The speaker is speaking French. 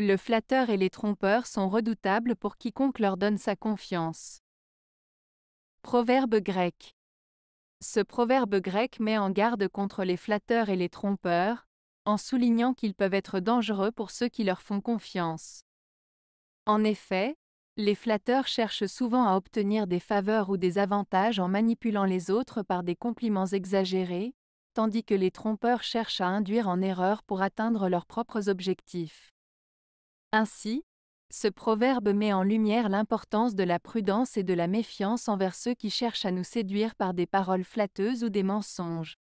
Le flatteur et les trompeurs sont redoutables pour quiconque leur donne sa confiance. Proverbe grec. Ce proverbe grec met en garde contre les flatteurs et les trompeurs, en soulignant qu'ils peuvent être dangereux pour ceux qui leur font confiance. En effet, les flatteurs cherchent souvent à obtenir des faveurs ou des avantages en manipulant les autres par des compliments exagérés, tandis que les trompeurs cherchent à induire en erreur pour atteindre leurs propres objectifs. Ainsi, ce proverbe met en lumière l'importance de la prudence et de la méfiance envers ceux qui cherchent à nous séduire par des paroles flatteuses ou des mensonges.